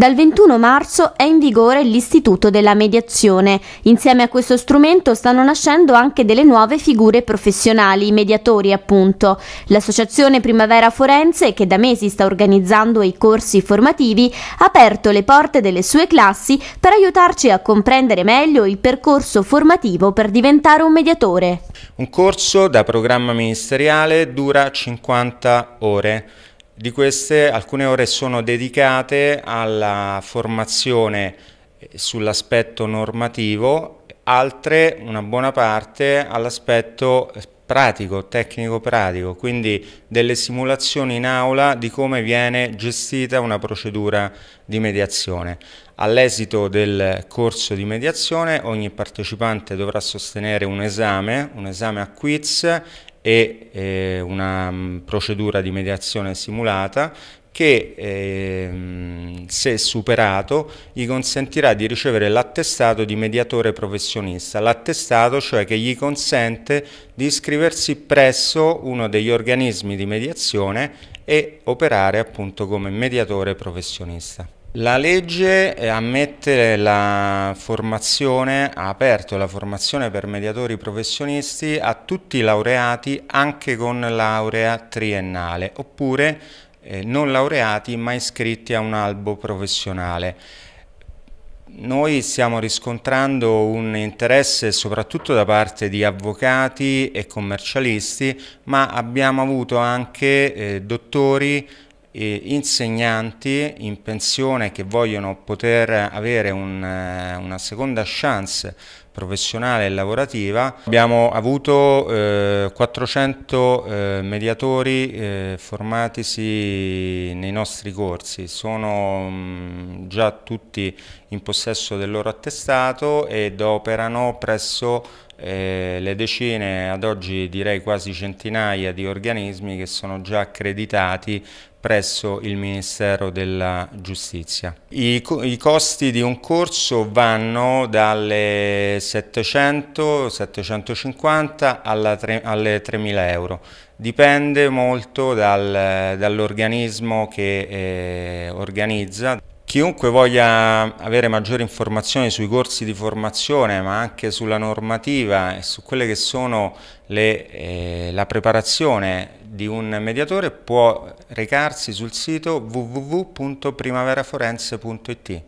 Dal 21 marzo è in vigore l'Istituto della Mediazione. Insieme a questo strumento stanno nascendo anche delle nuove figure professionali, i mediatori appunto. L'associazione Primavera Forense, che da mesi sta organizzando i corsi formativi, ha aperto le porte delle sue classi per aiutarci a comprendere meglio il percorso formativo per diventare un mediatore. Un corso da programma ministeriale dura 50 ore. Di queste alcune ore sono dedicate alla formazione eh, sull'aspetto normativo, altre, una buona parte, all'aspetto eh, pratico, tecnico-pratico, quindi delle simulazioni in aula di come viene gestita una procedura di mediazione. All'esito del corso di mediazione ogni partecipante dovrà sostenere un esame, un esame a quiz e eh, una mm, procedura di mediazione simulata che ehm, se superato gli consentirà di ricevere l'attestato di mediatore professionista, l'attestato cioè che gli consente di iscriversi presso uno degli organismi di mediazione e operare appunto come mediatore professionista. La legge ammette la formazione, ha aperto la formazione per mediatori professionisti a tutti i laureati anche con laurea triennale oppure eh, non laureati ma iscritti a un albo professionale. Noi stiamo riscontrando un interesse soprattutto da parte di avvocati e commercialisti ma abbiamo avuto anche eh, dottori insegnanti in pensione che vogliono poter avere un, eh, una seconda chance professionale e lavorativa. Abbiamo avuto eh, 400 eh, mediatori eh, formatisi nei nostri corsi, sono mh, mm, già tutti in possesso del loro attestato ed operano presso eh, le decine, ad oggi direi quasi centinaia di organismi che sono già accreditati presso il Ministero della Giustizia. I, co i costi di un corso vanno dalle 700-750 alle 3.000 euro, dipende molto dal, dall'organismo che eh, organizza. Chiunque voglia avere maggiori informazioni sui corsi di formazione, ma anche sulla normativa e su quelle che sono le, eh, la preparazione di un mediatore può recarsi sul sito www.primaveraforense.it.